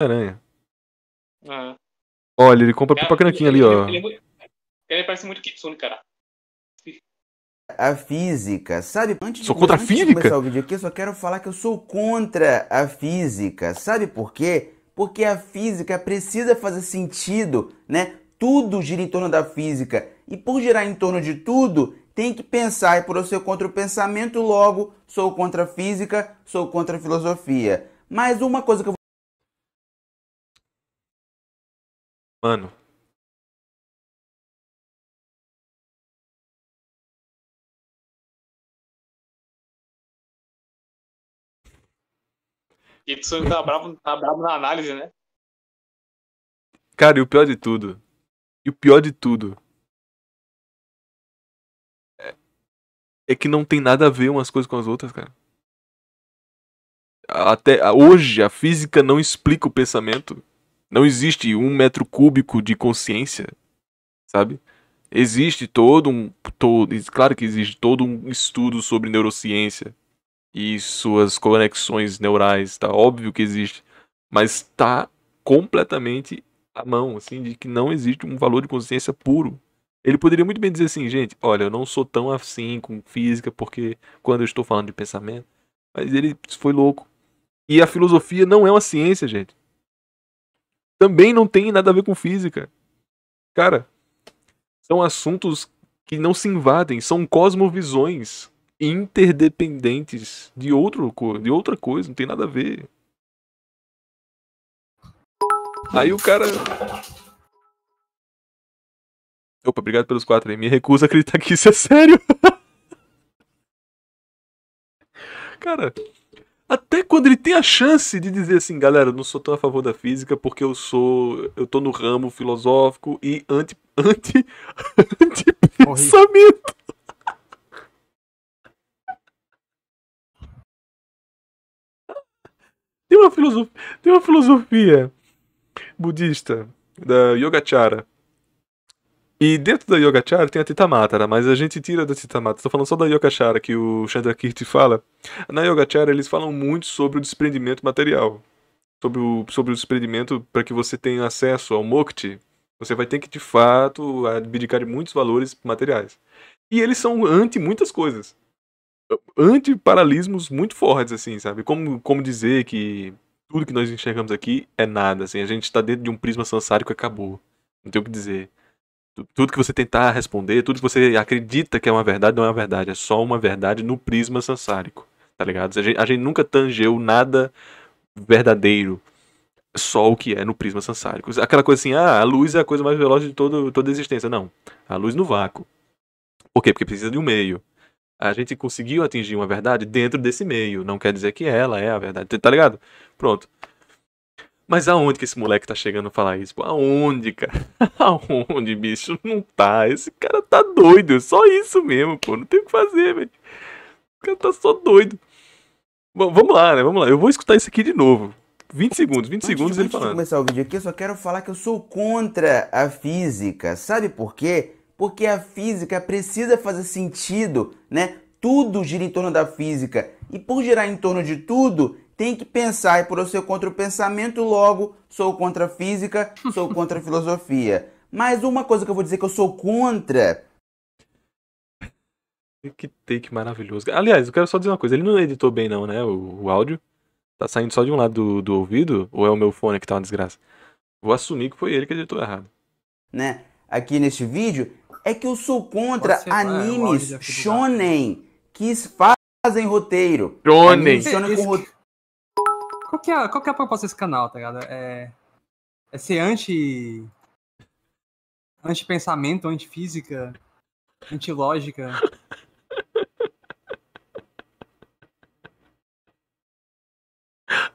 Aranha. Ah. Olha, ele compra é, cara, pra ali, ele, ó. Ele, é ele, ele, parece muito Kitsune, cara. A física, sabe? Antes sou de, contra antes a física? de começar o vídeo aqui, eu só quero falar que eu sou contra a física. Sabe por quê? Porque a física precisa fazer sentido, né? Tudo gira em torno da física. E por girar em torno de tudo, tem que pensar. E por eu ser contra o pensamento, logo, sou contra a física, sou contra a filosofia. Mas uma coisa que eu ano Kitsun tá bravo, tá bravo na análise, né? Cara, e o pior de tudo. E o pior de tudo. É, é que não tem nada a ver umas coisas com as outras, cara. Até hoje a física não explica o pensamento. Não existe um metro cúbico de consciência, sabe? Existe todo um. Todo, claro que existe todo um estudo sobre neurociência e suas conexões neurais, tá? Óbvio que existe. Mas tá completamente à mão, assim, de que não existe um valor de consciência puro. Ele poderia muito bem dizer assim, gente, olha, eu não sou tão assim com física, porque quando eu estou falando de pensamento. Mas ele foi louco. E a filosofia não é uma ciência, gente também não tem nada a ver com física. Cara, são assuntos que não se invadem, são cosmovisões interdependentes de, outro, de outra coisa, não tem nada a ver. Aí o cara. Opa, obrigado pelos quatro aí. Me recusa acreditar que isso é sério. cara, até quando ele tem a chance de dizer assim, galera, não sou tão a favor da física porque eu sou. Eu tô no ramo filosófico e anti. anti. anti pensamento. Tem uma filosofia. Tem uma filosofia budista da Yogacara e dentro da Yogacara tem a Titamatara, mas a gente tira da Titamatara. Estou falando só da Yogacara que o Chandrakirti fala. Na Yogacara eles falam muito sobre o desprendimento material. Sobre o, sobre o desprendimento para que você tenha acesso ao Mokti. Você vai ter que, de fato, abdicar de muitos valores materiais. E eles são anti muitas coisas. Anti-paralismos muito fortes, assim, sabe? Como, como dizer que tudo que nós enxergamos aqui é nada, assim. A gente está dentro de um prisma sansárico e acabou. Não tem o que dizer tudo que você tentar responder, tudo que você acredita que é uma verdade, não é uma verdade. É só uma verdade no prisma sansárico, tá ligado? A gente, a gente nunca tangeu nada verdadeiro, só o que é no prisma sansárico. Aquela coisa assim, ah, a luz é a coisa mais veloz de todo, toda a existência. Não, a luz no vácuo. Por quê? Porque precisa de um meio. A gente conseguiu atingir uma verdade dentro desse meio. Não quer dizer que ela é a verdade. Tá ligado? Pronto. Mas aonde que esse moleque tá chegando a falar isso? Aonde, cara? Aonde, bicho? Não tá. Esse cara tá doido. É só isso mesmo, pô. Não tem o que fazer, velho. O cara tá só doido. Bom, vamos lá, né? Vamos lá. Eu vou escutar isso aqui de novo. 20 segundos, 20 antes, segundos antes ele falando. Antes de começar o vídeo aqui, eu só quero falar que eu sou contra a física. Sabe por quê? Porque a física precisa fazer sentido, né? Tudo gira em torno da física. E por girar em torno de tudo, tem que pensar e por eu ser contra o pensamento, logo sou contra a física, sou contra a filosofia. Mas uma coisa que eu vou dizer que eu sou contra. Que take maravilhoso. Aliás, eu quero só dizer uma coisa: ele não editou bem, não, né? O, o áudio tá saindo só de um lado do, do ouvido, ou é o meu fone que tá uma desgraça? Vou assumir que foi ele que editou errado. Né? Aqui neste vídeo, é que eu sou contra animes shonen que fazem roteiro. Shonen. com roteiro. Qual que, é, qual que é a proposta desse canal, tá ligado? É, é ser anti. anti-pensamento, anti-física, anti-lógica.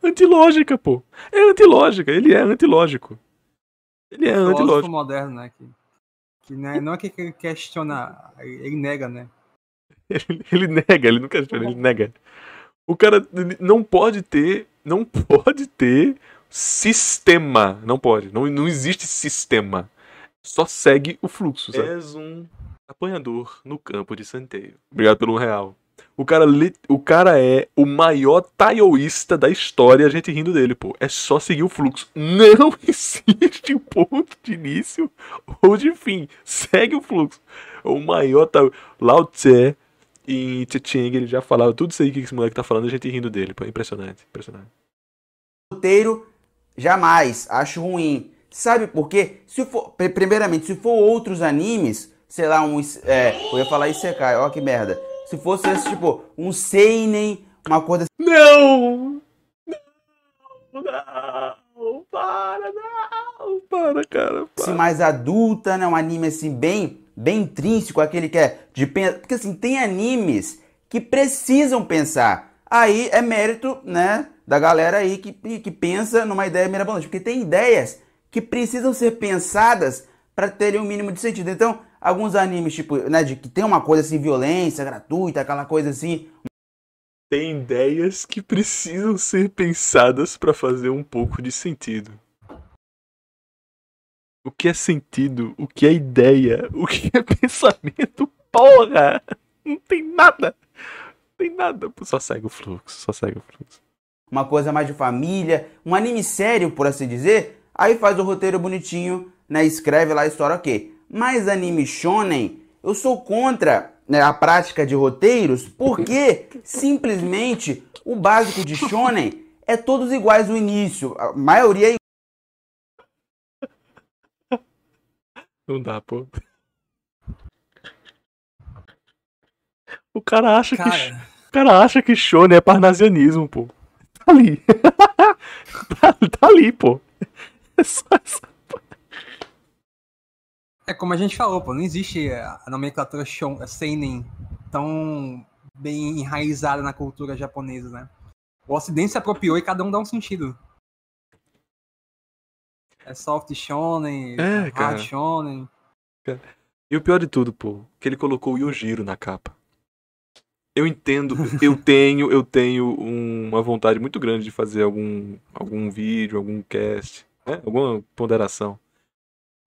Antilógica, pô. É antilógica, ele é antilógico. Ele é antilógico. Lógico moderno, né? Que, que né, não é que ele questiona, ele nega, né? Ele, ele nega, ele não questiona, ele nega. O cara não pode ter, não pode ter sistema, não pode, não, não existe sistema. Só segue o fluxo, sabe? És um apanhador no campo de santeio. Obrigado pelo um real. O cara, o cara é o maior taioísta da história, a gente rindo dele, pô. É só seguir o fluxo. Não existe ponto de início ou de fim. Segue o fluxo. O maior taioísta. Lao Tse em Tching ele já falava tudo isso aí que esse moleque tá falando, a gente rindo dele, pô, impressionante, impressionante. Roteiro, jamais, acho ruim. Sabe por quê? Se for, primeiramente, se for outros animes, sei lá, um, é, eu ia falar Isekai, ó que merda. Se fosse esse, tipo, um seinen, uma coisa assim. Não! Não! Não! Para, não! Para, cara, para. Se mais adulta, né? Um anime assim, bem bem intrínseco, aquele que é de pensar. Porque assim, tem animes que precisam pensar. Aí é mérito, né, da galera aí que, que pensa numa ideia mirabolante. Porque tem ideias que precisam ser pensadas para terem um mínimo de sentido. Então, alguns animes, tipo, né, de que tem uma coisa assim, violência gratuita, aquela coisa assim. Tem ideias que precisam ser pensadas para fazer um pouco de sentido. O que é sentido? O que é ideia? O que é pensamento? Porra! Não tem nada! Não tem nada. Só segue o fluxo, só segue o fluxo. Uma coisa mais de família, um anime sério, por assim dizer. Aí faz o roteiro bonitinho, né? Escreve lá a história, ok. Mas anime shonen, eu sou contra né, a prática de roteiros, porque simplesmente o básico de shonen é todos iguais no início. A maioria é Não dá, pô. O cara acha cara... que. O cara acha que Shonen é parnasianismo, pô. Tá ali. tá, tá, ali, pô. É só essa. É como a gente falou, pô, não existe a nomenclatura shon, é seinen tão bem enraizada na cultura japonesa, né? O Ocidente se apropriou e cada um dá um sentido. É soft shonen, é, hard shonen. E o pior de tudo, pô, que ele colocou o Yojiro na capa. Eu entendo, eu tenho, eu tenho uma vontade muito grande de fazer algum, algum vídeo, algum cast, né? Alguma ponderação.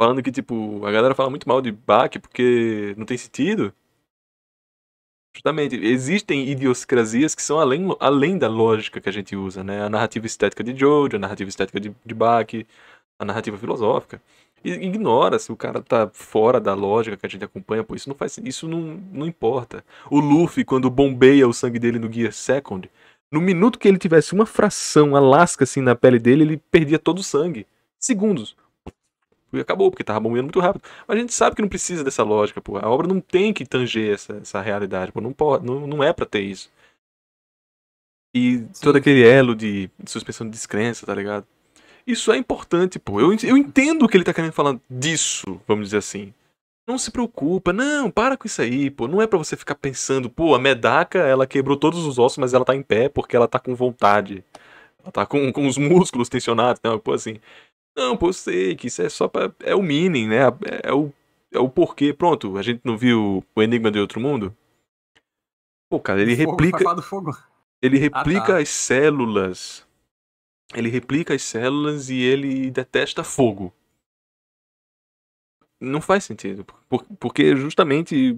Falando que, tipo, a galera fala muito mal de Bach porque não tem sentido. Justamente, existem idiosincrasias que são além, além da lógica que a gente usa, né? A narrativa estética de Jojo, a narrativa estética de, de Bach, a narrativa filosófica. E ignora se o cara tá fora da lógica que a gente acompanha, pô, isso não faz isso não, não importa. O Luffy, quando bombeia o sangue dele no Gear Second, no minuto que ele tivesse uma fração, uma lasca assim na pele dele, ele perdia todo o sangue. Segundos. E acabou, porque tava bombeando muito rápido. Mas a gente sabe que não precisa dessa lógica, pô. A obra não tem que tanger essa, essa realidade, pô. Não, pode, não, não é para ter isso. E Sim. todo aquele elo de suspensão de descrença, tá ligado? Isso é importante, pô. Eu, eu entendo que ele tá querendo falar disso, vamos dizer assim. Não se preocupa, não, para com isso aí, pô. Não é para você ficar pensando, pô, a medaca, ela quebrou todos os ossos, mas ela tá em pé porque ela tá com vontade. Ela tá com, com os músculos tensionados, né? Pô, assim. Não, pô, eu sei que isso é só pra. É o meaning, né? É, é o, é o porquê. Pronto, a gente não viu o Enigma de Outro Mundo? Pô, cara, ele replica. Fogo, ele ah, replica ah, tá. as células ele replica as células e ele detesta fogo. Não faz sentido, porque justamente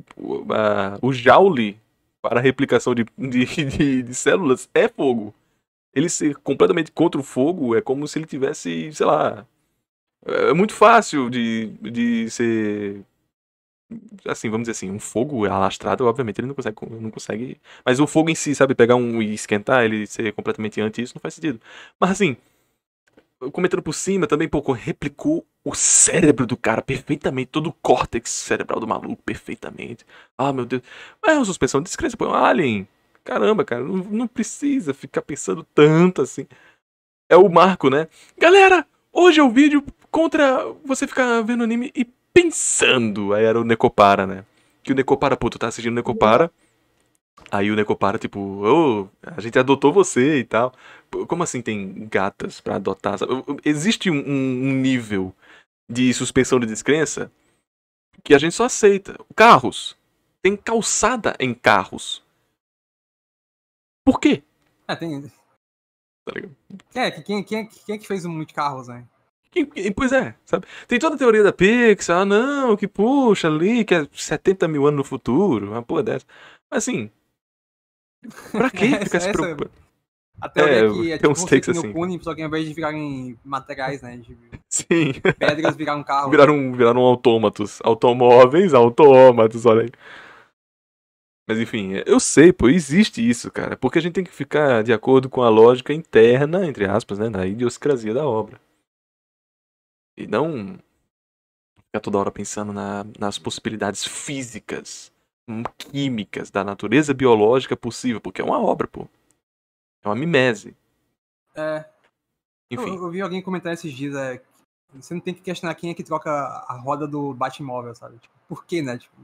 o Joule para a replicação de, de, de, de células é fogo. Ele ser completamente contra o fogo é como se ele tivesse, sei lá, é, é muito fácil de, de ser assim, vamos dizer assim, um fogo alastrado, obviamente ele não consegue, não consegue, mas o fogo em si, sabe, pegar um e esquentar, ele ser completamente anti isso não faz sentido. Mas assim, comentando por cima também, pô, replicou o cérebro do cara perfeitamente, todo o córtex cerebral do maluco perfeitamente. Ah, meu Deus. Mas é uma suspensão de descrença, pô, é um alien. Caramba, cara, não, não precisa ficar pensando tanto assim. É o Marco, né? Galera, hoje é o vídeo contra você ficar vendo anime e pensando. Aí era o Necopara, né? Que o Necopara, pô, tu tá assistindo o Necopara. Aí o Necopara, tipo, ô, oh, a gente adotou você e tal. Como assim tem gatas para adotar? Existe um, um, nível de suspensão de descrença que a gente só aceita. Carros. Tem calçada em carros. Por quê? É, tem. Tá ligado? É, quem, quem, quem é que fez o Muito Carros, né? Pois é, sabe? Tem toda a teoria da Pixar, ah, não, que puxa ali, que é 70 mil anos no futuro, uma porra dessa. Mas assim. Pra que ficar essa, se preocupando? A teoria é, é que é tipo uns takes assim. Cune, só que ao invés de em materiais, né? De Sim. Pedras viraram carro. Viraram, né? viraram autômatos. Automóveis, autômatos, olha aí. Mas enfim, eu sei, pô, existe isso, cara. Porque a gente tem que ficar de acordo com a lógica interna, entre aspas, né? Na idioscrasia da obra. E não ficar toda hora pensando na, nas possibilidades físicas, hum, químicas, da natureza biológica possível, porque é uma obra, pô. É uma mimese. É. Enfim. Eu, eu vi alguém comentar esses dias, é, você não tem que questionar quem é que troca a roda do Batmóvel, sabe? Tipo, por quê, né? Tipo,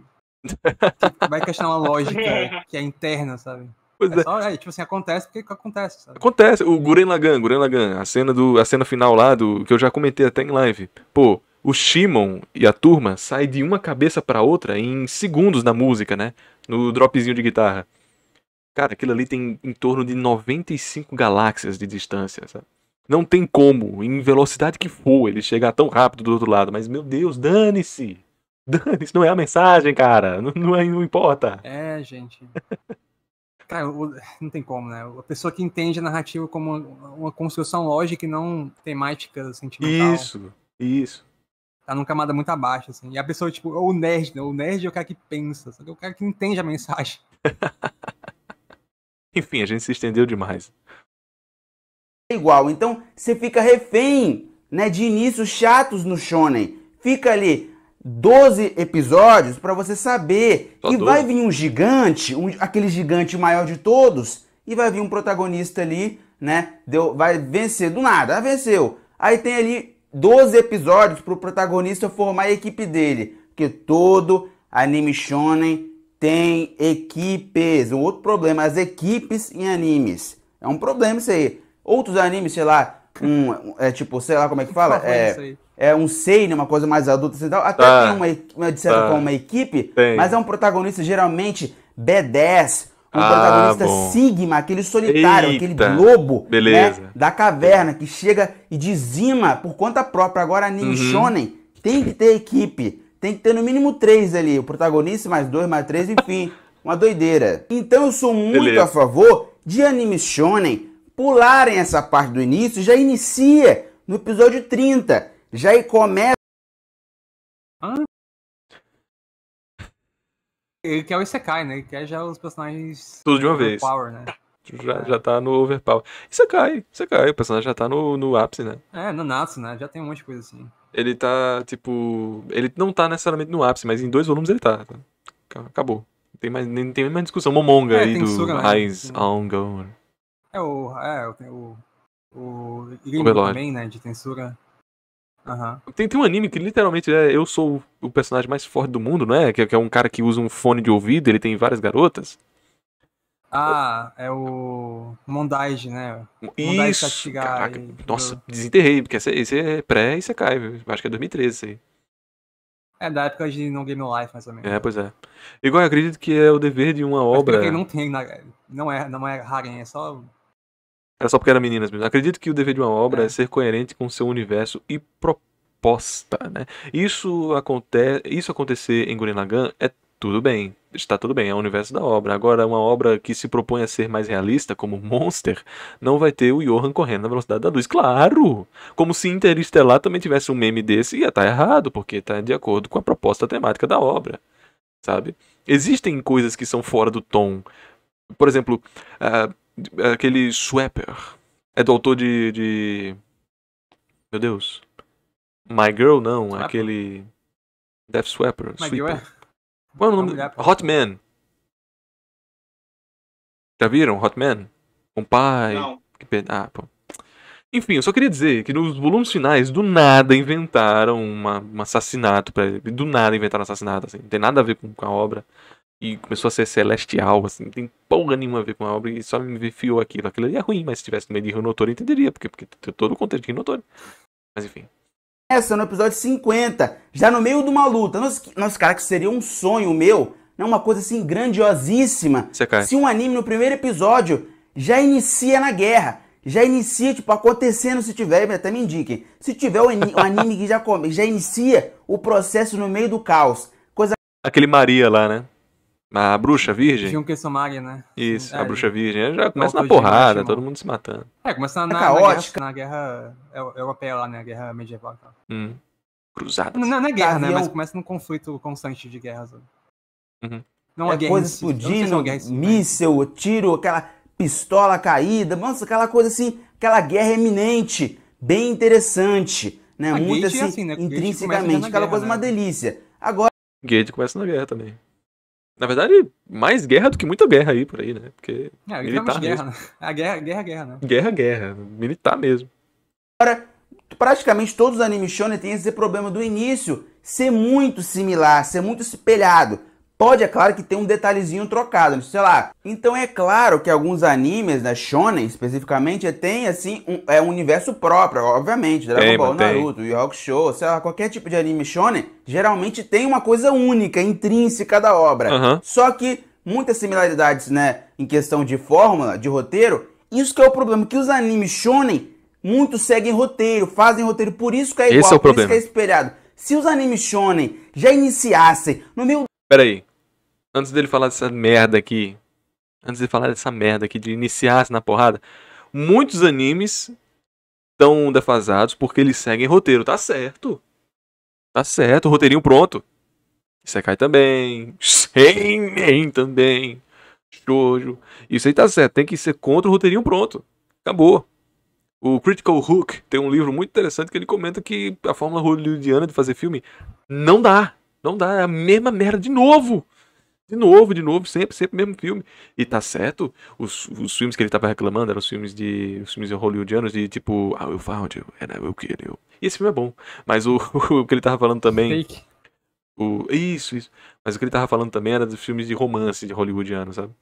vai questionar uma lógica é. que é interna, sabe? Pois é. é. Só, é, tipo assim, acontece porque acontece. Sabe? Acontece. O Guren Lagan, Guren Lagan, a cena, do, a cena final lá, do, que eu já comentei até em live. Pô, o Shimon e a turma saem de uma cabeça para outra em segundos na música, né? No dropzinho de guitarra. Cara, aquilo ali tem em torno de 95 galáxias de distância, sabe? Não tem como, em velocidade que for, ele chegar tão rápido do outro lado. Mas, meu Deus, dane-se! Dane-se, não é a mensagem, cara. Não, não, é, não importa. É, gente. Cara, não tem como, né? A pessoa que entende a narrativa como uma construção lógica e não temática sentimental. Isso, isso. Tá numa camada muito abaixo, assim. E a pessoa, tipo, o nerd, né? O nerd é o cara que pensa, é o cara que entende a mensagem. Enfim, a gente se estendeu demais. É igual, então você fica refém, né, de inícios chatos no shonen. Fica ali, 12 episódios para você saber Só tá que 12. vai vir um gigante, um, aquele gigante maior de todos, e vai vir um protagonista ali, né? Deu, vai vencer do nada, ah, venceu. Aí tem ali 12 episódios para o protagonista formar a equipe dele, porque todo anime shonen tem equipes. Um outro problema, as equipes em animes. É um problema isso aí. Outros animes, sei lá, um, é tipo, sei lá como é que fala, é, é um seine, né, uma coisa mais adulta, assim, até tá. tem uma, uma, de tá. uma equipe, tem. mas é um protagonista geralmente B10, um ah, protagonista bom. Sigma, aquele solitário, Eita. aquele lobo né, Beleza. Né, da caverna, que chega e dizima por conta própria. Agora, anime uhum. shonen tem que ter equipe, tem que ter no mínimo três ali, o protagonista mais dois, mais três, enfim, uma doideira. Então eu sou muito Beleza. a favor de anime shonen pularem essa parte do início, já inicia no episódio 30, já começa. Ah. Ele quer o Isekai, né? Ele quer já os personagens. Tudo de uma vez. Power, né? Já, já tá no overpower. Isekai, Isekai, o personagem já tá no, no ápice, né? É, no Natsu, né? Já tem um monte de coisa assim. Ele tá, tipo. Ele não tá necessariamente no ápice, mas em dois volumes ele tá. Acabou. Não Tem mais, nem tem mais discussão. Momonga é, aí do Suga, né? Eyes on Gone. É, o. É, o. O, o, o também, né? De Tensura. Uhum. Tem, tem um anime que literalmente é eu sou o personagem mais forte do mundo, não é? Que, é, que é um cara que usa um fone de ouvido, ele tem várias garotas. Ah, é o Mondage, né? Mondage isso, caraca, e... nossa, desenterrei, porque esse, esse é pré e você cai, é acho que é 2013 isso aí. É da época de No Game No Life, mais ou menos. É, pois é. Igual eu acredito que é o dever de uma obra... Porque não tem, né, não é, não é Haren, é só era só porque era meninas mesmo. Acredito que o dever de uma obra é, é ser coerente com seu universo e proposta, né? Isso, aconte... Isso acontecer em Gurinagan é tudo bem, está tudo bem, é o universo da obra. Agora, uma obra que se propõe a ser mais realista, como Monster, não vai ter o Johan correndo na velocidade da luz. Claro! Como se Interestelar também tivesse um meme desse, ia estar tá errado, porque está de acordo com a proposta temática da obra, sabe? Existem coisas que são fora do tom. Por exemplo, uh, Aquele Swapper. É do autor de, de. Meu Deus. My Girl não, Swapper. é aquele. Death Swapper. My Sweeper. Girl é. Qual é o nome? Hot Man. Já viram Hot Man? Um pai. Não. Que Ah, pô. Enfim, eu só queria dizer que nos volumes finais, do nada inventaram uma, um assassinato. Pra... Do nada inventaram um assassinato, assim. Não tem nada a ver com, com a obra e começou a ser celestial, assim, não tem porra nenhuma a ver com a obra e só me enfiou aquilo. Aquilo ali é ruim, mas se tivesse no meio de Rinotori, entenderia, porque, porque tem todo o contexto de notório Mas enfim. Essa é, no episódio 50, já no meio de uma luta. Nossa, nossa cara, que seria um sonho meu, não né, uma coisa assim grandiosíssima. Se um anime no primeiro episódio já inicia na guerra, já inicia, tipo, acontecendo se tiver, até me indiquem. Se tiver um, anime que já, come, já inicia o processo no meio do caos. Coisa... Aquele Maria lá, né? A bruxa virgem? Tinha um Kesomari, né? Isso, é, a bruxa é. virgem. Já começa na porrada, todo mundo se matando. É, começa na, é caótica. na, guerra, guerra é, europeia lá, né? A guerra medieval. Tá? Hum. Cruzada. Não, não é guerra, né? Mas começa num conflito constante de guerras. Né? Uhum. Não é, coisa explodindo, é míssel, tiro, aquela pistola caída. Nossa, aquela coisa assim, aquela guerra eminente, bem interessante, né? A ah, Muito assim, é assim, assim né? intrinsecamente. Aquela guerra, coisa né? uma delícia. Agora... Gate começa na guerra também. Na verdade, mais guerra do que muita guerra aí por aí, né? Porque é, militar guerra, mesmo. Né? A guerra, guerra, guerra, né? Guerra, guerra. Militar mesmo. Agora, praticamente todos os animes shonen têm esse problema do início ser muito similar, ser muito espelhado. Pode, é claro, que tem um detalhezinho trocado, sei lá. Então é claro que alguns animes, né, shonen especificamente, tem assim um, é um universo próprio, obviamente. Dragon tem, Ball, tem. Naruto, Yoko Show, sei lá, qualquer tipo de anime shonen, geralmente tem uma coisa única, intrínseca da obra. Uhum. Só que muitas similaridades, né, em questão de fórmula, de roteiro. Isso que é o problema, que os animes shonen muitos seguem roteiro, fazem roteiro, por isso que é igual, Esse é o por problema. isso que é espelhado. Se os animes shonen já iniciassem no meu... Peraí, Antes dele falar dessa merda aqui. Antes de falar dessa merda aqui, de iniciar-se na porrada. Muitos animes estão defasados porque eles seguem roteiro. Tá certo. Tá certo, roteirinho pronto. Sekai também. Seinen também. Shoujo. Isso aí tá certo. Tem que ser contra o roteirinho pronto. Acabou. O Critical Hook tem um livro muito interessante que ele comenta que a fórmula hollywoodiana de fazer filme não dá. Não dá. É a mesma merda de novo. De novo, de novo, sempre, sempre o mesmo filme. E tá certo, os, os filmes que ele tava reclamando eram os filmes de. Os filmes hollywoodianos de tipo, ah, eu found you, and I will é, né, kill you. E esse filme é bom. Mas o, o que ele tava falando também. Fake. O, isso, isso. Mas o que ele tava falando também era dos filmes de romance de hollywoodiano, sabe?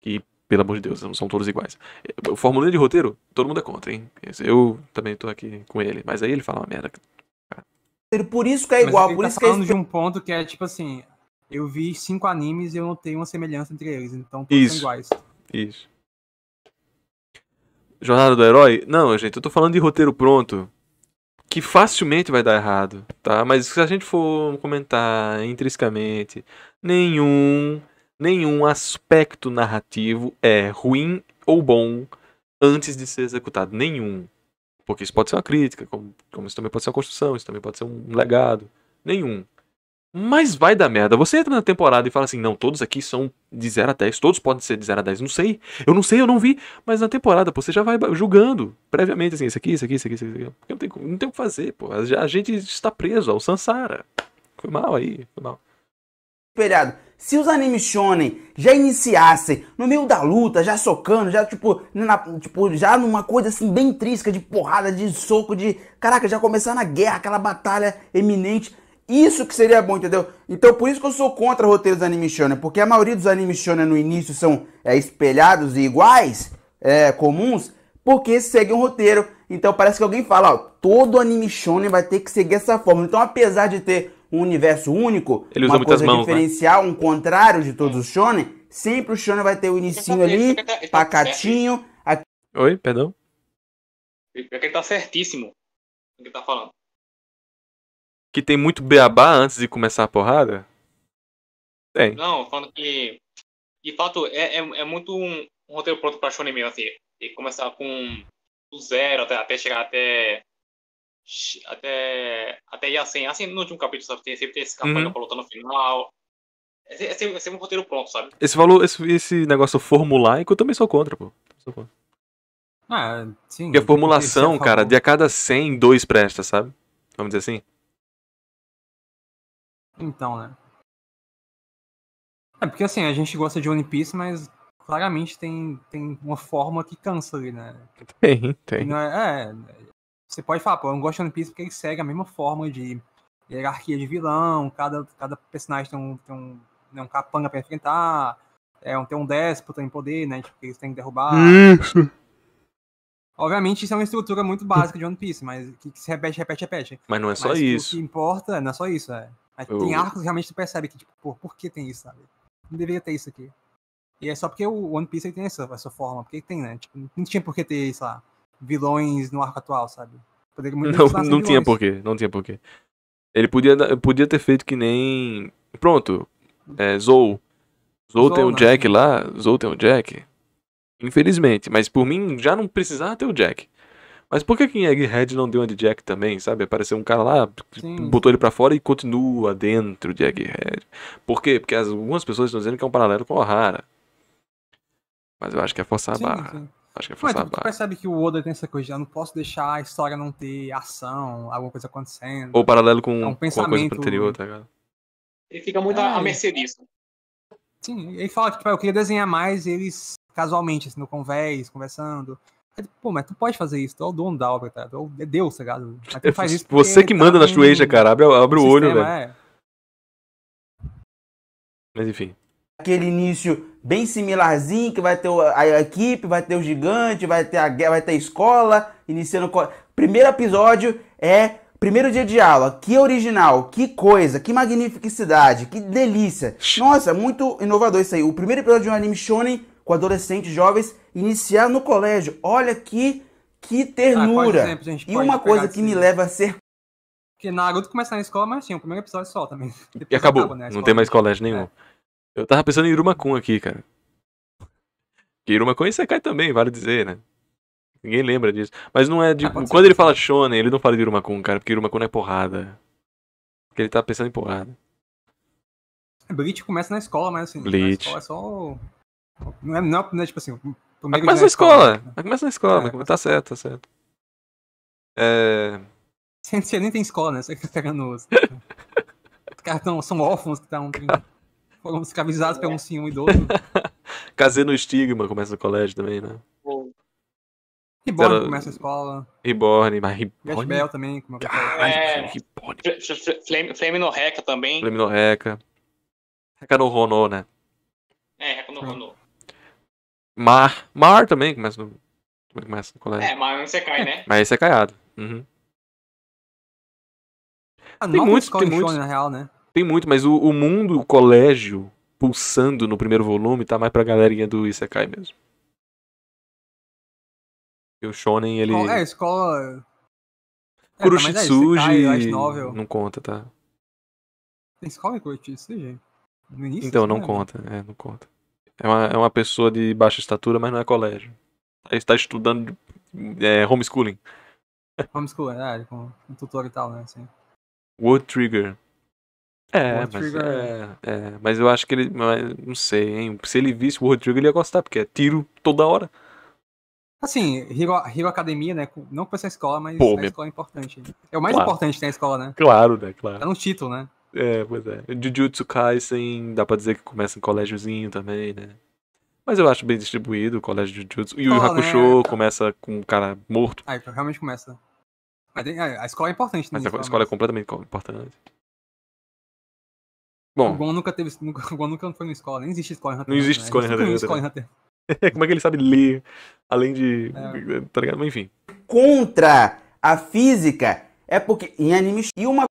Que, pelo amor de Deus, não são todos iguais. O Formulê de roteiro, todo mundo é contra, hein? Eu também tô aqui com ele. Mas aí ele fala uma merda. Por isso que é igual, tá por tá isso que é. falando de um ponto que é tipo assim eu vi cinco animes e eu não tenho uma semelhança entre eles, então todos Isso. são iguais. Isso. Jornada do Herói? Não, gente, eu tô falando de roteiro pronto, que facilmente vai dar errado, tá? Mas se a gente for comentar intrinsecamente, nenhum, nenhum aspecto narrativo é ruim ou bom antes de ser executado. Nenhum. Porque isso pode ser uma crítica, como, como isso também pode ser uma construção, isso também pode ser um legado. Nenhum. Mas vai dar merda. Você entra na temporada e fala assim: não, todos aqui são de 0 a 10, todos podem ser de 0 a 10, não sei. Eu não sei, eu não vi. Mas na temporada, pô, você já vai julgando previamente, assim, isso aqui, isso aqui, isso aqui, esse aqui. Não tem, não tem o que fazer, pô. A, gente está preso ao Sansara. Foi mal aí, foi mal. Espelhado, se os animes shonen já iniciassem no meio da luta, já socando, já tipo, na, tipo, já numa coisa assim bem trisca de porrada, de soco, de. Caraca, já começar na guerra, aquela batalha eminente isso que seria bom, entendeu? Então por isso que eu sou contra roteiros anime shonen, porque a maioria dos anime shonen no início são é, espelhados e iguais, é, comuns, porque seguem um roteiro. Então parece que alguém fala, ó, todo anime shonen vai ter que seguir essa forma. Então apesar de ter um universo único, Ele usa uma coisa mãos, né? diferencial, né? um contrário de todos os shonen, sempre o shonen vai ter o inicinho ali, tá- tá pacatinho. Oi, perdão? Ele é tá certíssimo O que tá falando que tem muito beabá antes de começar a porrada? Tem. Não, falando que. De fato, é, é, é muito um, um roteiro pronto pra Shonen mesmo, assim. Tem que começar com do zero até, até chegar até. Até. Até ir Assim, no último capítulo, sabe? Tem, sempre tem esse capanga uhum. pra lutar no final. É, é, sempre, é sempre um roteiro pronto, sabe? Esse valor, esse, esse negócio formulaico, eu também sou contra, pô. Sou contra. Ah, sim. Porque a formulação, é cara, de a cada 100, dois presta, sabe? Vamos dizer assim? então, né? É porque assim, a gente gosta de One Piece, mas claramente tem, tem uma forma que cansa ali, né? Tem, tem. É, é, você pode falar, pô, eu não gosto de One Piece porque ele segue a mesma forma de hierarquia de vilão, cada, cada personagem tem um, tem um, né, um capanga pra enfrentar, é, um, tem um déspota em poder, né? Tipo, que eles têm que derrubar. Isso. Obviamente, isso é uma estrutura muito básica de One Piece, mas que, que se repete, repete, repete. Mas não é só isso. O que importa não é só isso, é. Aí eu... tem arcos que realmente tu percebe que, tipo, por por que tem isso, sabe? Não deveria ter isso aqui. E é só porque o One Piece tem essa, essa forma, porque tem, né? Tipo, não tinha por que ter, sei lá, vilões no arco atual, sabe? Poderia muito Não, não tinha porquê, não tinha porquê. Ele podia, podia ter feito que nem. Pronto. É, Zou. Zou, tem o Jack lá. Zou tem o um Jack. Infelizmente. Mas por mim já não precisava ter o Jack. Mas por que que em Egghead não deu uma de Jack também, sabe? Apareceu um cara lá, Sim. botou ele para fora e continua dentro de Egghead. Por quê? Porque algumas pessoas estão dizendo que é um paralelo com Ohara. Mas eu acho que é forçar a barra. Acho que é forçar Mas, a barra. percebe que o Oda tem essa coisa, eu não posso deixar a história não ter ação, alguma coisa acontecendo. Ou paralelo com, é um pensamento... com coisa anterior, tá ligado? Ele fica muito é. à mercê disso. Sim, ele fala que tipo, eu queria desenhar mais eles casualmente, assim, no convés, conversando. Pô, mas tu pode fazer isso, tu é o dono da obra, tá? Tu é, é Deus, tá ligado? É você que manda tá na Shueisha, cara. Abre, abre o, olho, velho. É. Mas enfim. Aquele início bem similarzinho, que vai ter a equipe, vai ter o gigante, vai ter a guerra, vai ter a escola, iniciando. Primeiro episódio é. Primeiro dia de aula, que original, que coisa, que magnificidade, que delícia. Nossa, muito inovador isso aí. O primeiro episódio de um anime shonen com adolescentes jovens iniciar no colégio. Olha que, que ternura. Ah, exemplo, e uma coisa que assim, me leva a ser. Porque Naruto começa na escola, mas tinha assim, o primeiro episódio só também. Depois e acabou. Acaba, né, não tem mais colégio nenhum. É. Eu tava pensando em Irumakun aqui, cara. Que Irumakun e Sekai também, vale dizer, né? Ninguém lembra disso. Mas não é de. Ah, Quando ele fala Shonen, ele não fala de Irumakun, cara, porque Irumakun é porrada. Porque ele tá pensando em porrada. Bleach começa na escola, mas assim, Bleach. na escola é só. É, não é, não é, tipo assim, mas começa é na escola. Mas começa na escola, mas tá certo, tá certo. É... Você nem tem escola, né? Você fica pegando os. os caras tão, são órfãos que estão. Foram escravizados pelo um senhor idoso. Casei no estigma, começa no colégio também, né? Reborn Era... começa a escola. Reborn, mas Reborn. Bell também. Como é... Reborn. Flame, Flame no Reca também. Flame no Reca. Reca no Rono, né? É, Reca no Rono. Mar. Mar também começa no. Também começa no colégio. É, Mar é não você cai, né? Mas esse é caiado. Uhum. tem muito, tem muito. Na real, né? Tem muito, mas o, o mundo, o colégio, pulsando no primeiro volume, tá mais pra galerinha do Isekai mesmo. E o Shonen, ele. É, escola. É, Tá, é, não conta, tá? Tem escola em Kurushitsuji? No Então, não, não conta, é, não conta. É uma, é uma pessoa de baixa estatura, mas não é colégio. Está estudando é, homeschooling. Homeschooling, é, com um tutor e tal, né? Assim. World Trigger. É, World mas, Trigger... É, é, é, mas eu acho que ele. Mas, não sei, hein? Se ele visse o World Trigger, ele ia gostar, porque é tiro toda hora. Assim, Hero, Hero Academia, né? Não com essa escola, mas Pô, a minha... escola é importante. É o mais claro. importante tem a escola, né? Claro, né? Claro. É um título, né? É, pois é. Jujutsu Kaisen, dá pra dizer que começa em colégiozinho também, né? Mas eu acho bem distribuído o colégio de Jujutsu. E o oh, Hakusho né? começa com um cara morto. Ah, então realmente começa. Mas ah, a escola é importante, né? Mas a escola é assim. completamente importante. Bom. O Gon nunca teve. Nunca, o Gon nunca foi na escola, nem existe escola em Hunter. Não existe né? escola em Hunter. Como é que ele sabe ler? Além de. É. Tá ligado? Mas enfim. Contra a física é porque em animes. E uma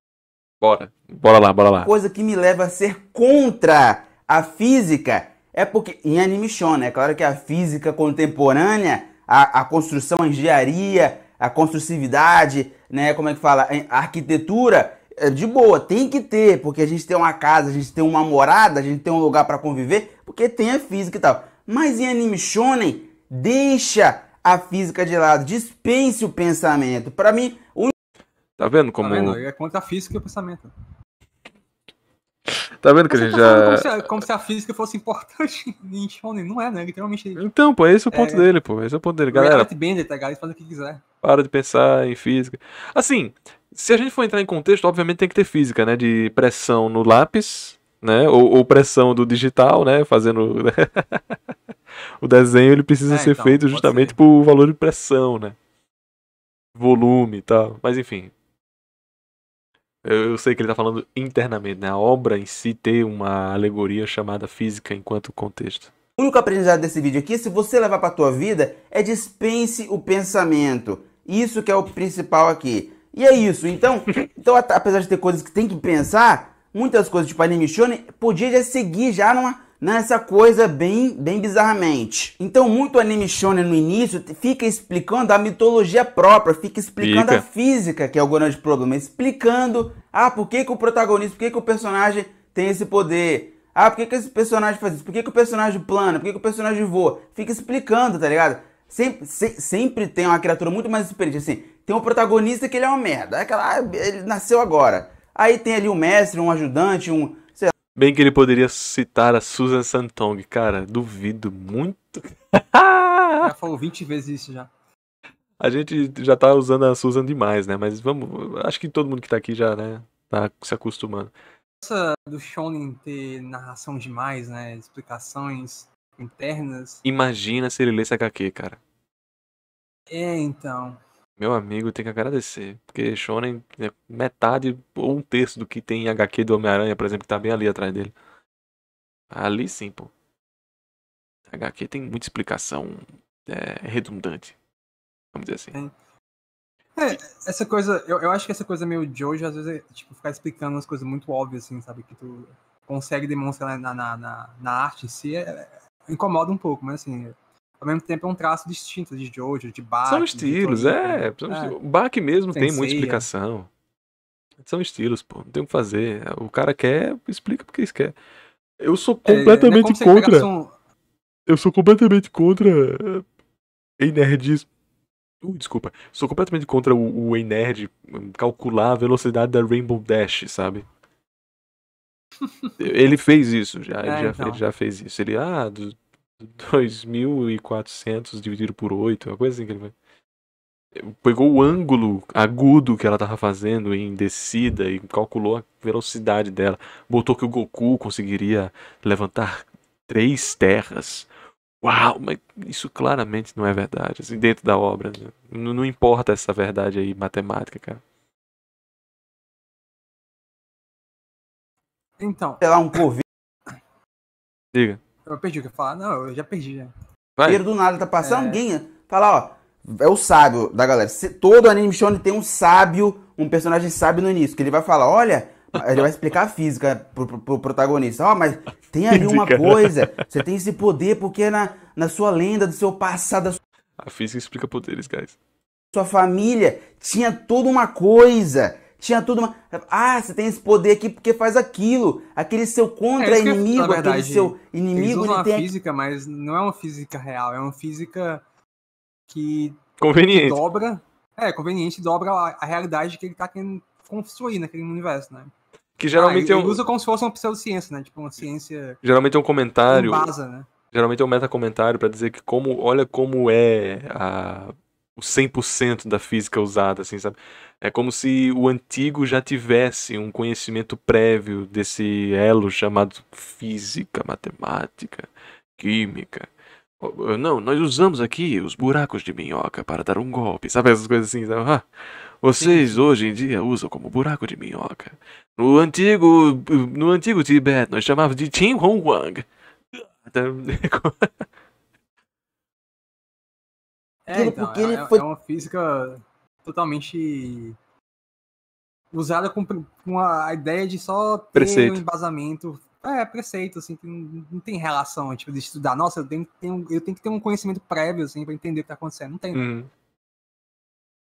Bora. Bora lá, bora lá. Coisa que me leva a ser contra a física é porque. Em anime shonen, é claro que a física contemporânea, a, a construção, a engenharia, a construtividade, né? Como é que fala? A arquitetura. É de boa, tem que ter, porque a gente tem uma casa, a gente tem uma morada, a gente tem um lugar para conviver, porque tem a física e tal. Mas em anime shonen, deixa a física de lado, dispense o pensamento. Para mim, o Tá vendo tá como. Tá vendo? É contra a física e o pensamento. Tá vendo que Você a gente tá já. Como se a, como se a, física fosse importante em Shonen. Não é, né? Literalmente. É então, pô, esse é o ponto é... dele, pô. Esse é o ponto dele. É galera. Bender, tá, galera? Faz o que quiser. Para de pensar em física. Assim, se a gente for entrar em contexto, obviamente tem que ter física, né? De pressão no lápis, né? Ou, ou pressão do digital, né? Fazendo. o desenho ele precisa é, ser então, feito justamente ser. por valor de pressão, né? Volume e tal. Mas enfim, eu, eu sei que ele está falando internamente, né? A obra em si tem uma alegoria chamada física enquanto contexto. O único aprendizado desse vídeo aqui, se você levar para a tua vida, é dispense o pensamento. Isso que é o principal aqui. E é isso. Então, então apesar de ter coisas que tem que pensar, muitas coisas tipo anime shonen, podia já seguir já numa nessa coisa bem, bem bizarramente. Então, muito anime shonen no início fica explicando a mitologia própria, fica explicando fica. a física, que é o grande problema, explicando, ah, por que, que o protagonista, por que, que o personagem tem esse poder? Ah, por que, que esse personagem faz isso? Por que, que o personagem plana? Por que, que o personagem voa? Fica explicando, tá ligado? Sempre, se, sempre tem uma criatura muito mais experiente, assim, tem um protagonista que ele é uma merda, é aquela, ah, ele nasceu agora. Aí tem ali um mestre, um ajudante, um, Bem que ele poderia citar a Susan Santong. Cara, duvido muito. já falou 20 vezes isso já. A gente já tá usando a Susan demais, né? Mas vamos. Acho que todo mundo que tá aqui já, né? Tá se acostumando. Essa do Shonen ter narração demais, né? Explicações internas. Imagina se ele lesse HQ, cara. É, então. Meu amigo, tem que agradecer. Porque Shonen é metade ou um terço do que tem em HQ do Homem-Aranha, por exemplo, que tá bem ali atrás dele. Ali sim, pô. HQ tem muita explicação é, redundante. Vamos dizer assim. É, essa coisa, eu, eu acho que essa coisa meio de hoje, às vezes, é, tipo, ficar explicando as coisas muito óbvias, assim, sabe? Que tu consegue demonstrar na, na, na, na arte em si, é, incomoda um pouco, mas assim, ao mesmo tempo é um traço distinto de Jojo, de Bach. São estilos, é, né? é. Bach mesmo Sensei, tem muita explicação. É. São estilos, pô. Não tem o que fazer. O cara quer, explica porque isso quer. Eu sou é, é completamente é, é contra. Eu sou completamente contra Ei, eh, nerds. Uh, desculpa. Sou completamente contra o, o nerd hum, calcular a velocidade da Rainbow Dash, sabe? ele fez isso já. Ele, é, já então. ele já fez isso. Ele, ah, 2.400 dividido por 8, uma coisa assim que ele vai. Pegou o ângulo agudo que ela tava fazendo em descida e calculou a velocidade dela. Botou que o Goku conseguiria levantar três terras. Uau, mas isso claramente não é verdade, assim, dentro da obra. Né? Não, não importa essa verdade aí matemática, cara. Então. Sei lá, um Covid. Diga. Eu perdi o que eu falar. Não, eu já perdi já. Né? Vai. do nada tá passando, é... falar Fala, ó. É o sábio da galera. Se, todo anime shonen tem um sábio, um personagem sábio no início, que ele vai falar, olha, ele vai explicar a física pro, pro, pro protagonista. Ó, oh, mas tem ali uma coisa, você tem esse poder porque é na, na sua lenda, do seu passado... A física explica poderes, guys. Sua família tinha toda uma coisa tinha tudo uma. Ah, você tem esse poder aqui porque faz aquilo. Aquele seu contra-inimigo, é, verdade, aquele seu inimigo. Eles usam ele tem... física, mas não é uma física real, é uma física que. Conveniente. Dobra. É, conveniente, dobra a, realidade que ele tá querendo construir naquele universo, né? Que geralmente ah, ele, é um... usa como se fosse uma pseudociência, né? Tipo, uma ciência. Geralmente é um comentário. Basa, né? Geralmente é um comentário para dizer que como. Olha como é a o 100% da física usada, assim, sabe? É como se o antigo já tivesse um conhecimento prévio desse elo chamado física, matemática, química. Não, nós usamos aqui os buracos de minhoca para dar um golpe, sabe essas coisas assim? Sabe? Ah, vocês Sim. hoje em dia usam como buraco de minhoca. No antigo, no antigo Tibete nós chamávamos de Qin Wang então, é é, então, porque é, ele é, foi... é uma física totalmente usada com, com a ideia de só ter preceito. um embasamento. É, preceito, assim, que não, não tem relação, tipo, de estudar. Nossa, eu tenho, tenho, eu tenho que ter um conhecimento prévio, assim, pra entender o que tá acontecendo. Não tem. Hum.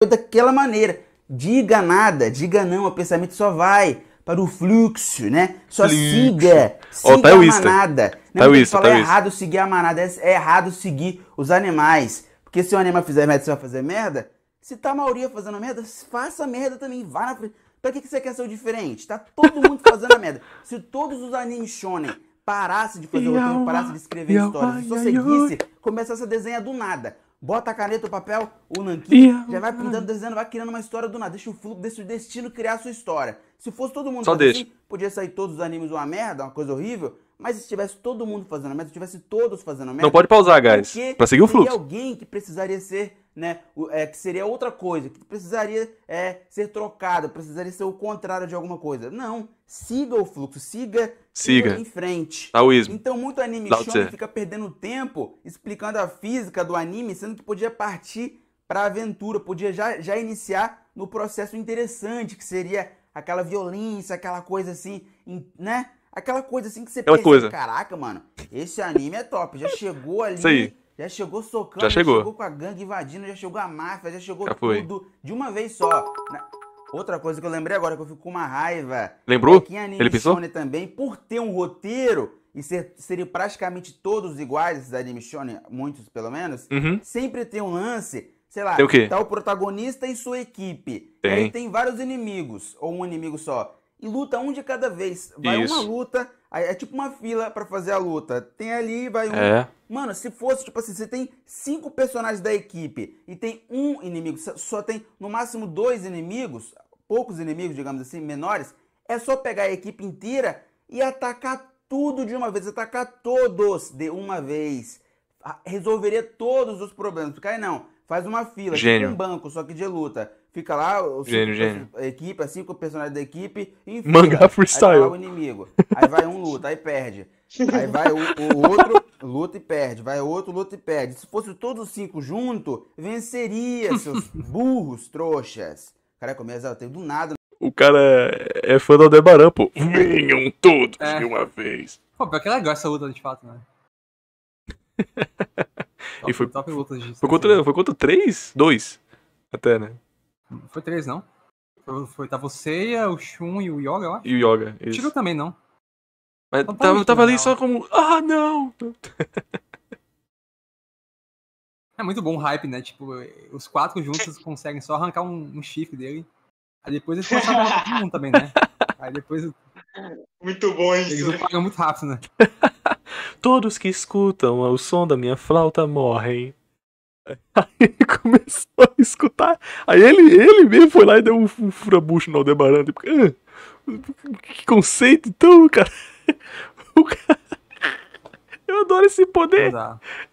Foi daquela maneira. Diga nada, diga não, o pensamento só vai para o fluxo, né? Só fluxo. siga, siga oh, tá a manada. Não tá é errado seguir a manada, é errado seguir os animais. Porque se o anima fizer merda, você vai fazer merda. Se tá a maioria fazendo merda, faça merda também. Vá na frente. Pra que, que você quer ser o diferente? Tá todo mundo fazendo a merda. Se todos os animes shonen parasse de fazer roteiro, parassem de escrever histórias, se só seguisse, começasse a desenhar do nada. Bota a caneta, o papel, o nanquim, já vai pintando, desenhando, vai criando uma história do nada. Deixa o fluxo, deixa o destino criar a sua história. Se fosse todo mundo só assim, deixa. podia sair todos os animes uma merda, uma coisa horrível, mas se estivesse todo mundo fazendo a meta, se estivesse todos fazendo a meta. Não pode pausar, guys. Para seguir o fluxo. alguém que precisaria ser, né? É, que seria outra coisa, que precisaria é, ser trocada, precisaria ser o contrário de alguma coisa. Não. Siga o fluxo, siga, siga. siga em frente. Taoísmo. Então, muito anime shonen fica perdendo tempo explicando a física do anime, sendo que podia partir para a aventura, podia já, já iniciar no processo interessante, que seria aquela violência, aquela coisa assim, né? Aquela coisa assim que você Aquela é pensa, coisa. caraca, mano, esse anime é top. Já chegou ali. Já chegou socando, já chegou. já chegou com a gangue invadindo, já chegou a máfia, já chegou já tudo de uma vez só. Na... Outra coisa que eu lembrei agora, que eu fico com uma raiva. Lembrou? É que anime Ele pensou? Shonen também, por ter um roteiro e ser, serem praticamente todos iguais, esses anime shonen, muitos pelo menos, uhum. sempre tem um lance, sei lá, tem o quê? tá o protagonista e sua equipe. Tem. Aí tem vários inimigos, ou um inimigo só e luta um de cada vez. Vai Isso. uma luta, é tipo uma fila para fazer a luta. Tem ali, vai um. É. Mano, se fosse, tipo assim, você tem cinco personagens da equipe e tem um inimigo, só tem no máximo dois inimigos, poucos inimigos, digamos assim, menores, é só pegar a equipe inteira e atacar tudo de uma vez, atacar todos de uma vez. Resolveria todos os problemas. Cai não, faz uma fila, tipo Gênio. um banco, só que de luta Fica lá, o gênio, gênio. A equipe, assim, com o personagem da equipe, enfim. Mangá freestyle. Aí vai o inimigo. Aí vai um luta, aí perde. Aí vai o, o, outro, luta e perde. Vai outro, luta e perde. Se fosse todos os cinco juntos, venceria, seus burros, trouxas. Caraca, eu me exaltei do nada. O cara é, é fã do Aldebaran, pô. É. Venham todos é. de uma vez. Pô, pior que é legal essa luta, de fato, né? e foi, top luta foi, contra, foi contra três? Dois, até, né? Foi três, não? Foi, foi tava tá você, o Shun e o Yoga, eu acho. E o Yoga, isso. Tirou também, não. Mas não tava, tava ali só como, ah, não! é muito bom o hype, né? Tipo, os quatro juntos conseguem só arrancar um, um chifre dele. Aí depois eles começam a todo mundo também, né? Aí depois... Muito bom isso. Eles pagam muito rápido, né? Todos que escutam o som da minha flauta morrem. Aí começou a escutar. Aí ele, ele mesmo foi lá e deu um, furabucho no Aldebaran. Tipo, ah, que conceito então, cara. O cara. Eu adoro esse poder.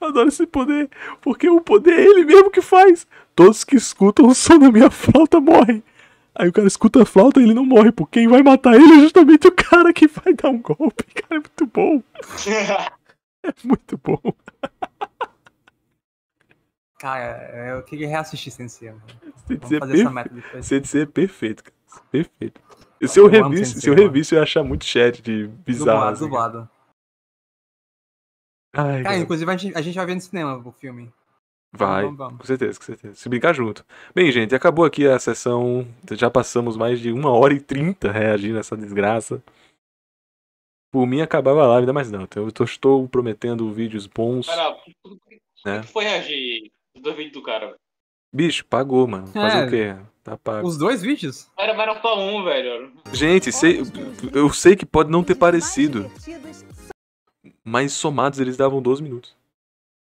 Eu adoro esse poder. Porque o poder é ele mesmo que faz. Todos que escutam o som da minha flauta morrem. Aí o cara escuta a flauta e ele não morre, porque quem vai matar ele é justamente o cara que vai dar um golpe. Cara, é muito bom. é muito bom. Cara, eu queria reassistir sem ser fazer essa meta depois. é perfeito, cara. É perfeito. se eu, eu se eu, revisso eu ia achar muito chat de bizarro. Dublado, assim. dublado. Ai, cara, inclusive a gente, a gente vai ver no cinema o filme. Vai, vamos, vamos. com certeza, com certeza. Se brincar junto. Bem, gente, acabou aqui a sessão. Já passamos mais de uma hora e trinta reagindo a essa desgraça. Por mim, acabava a live, ainda mais não. Então, eu tô, estou prometendo vídeos bons. Cara, né? É que foi reagir? dois vídeos do cara, velho. Bicho, pagou, mano. Fazer o é. quê? Tá pago. Os dois vídeos? Era, mas era só um, velho. Gente, sei, eu sei que pode não ter parecido. Mas somados eles davam 12 minutos.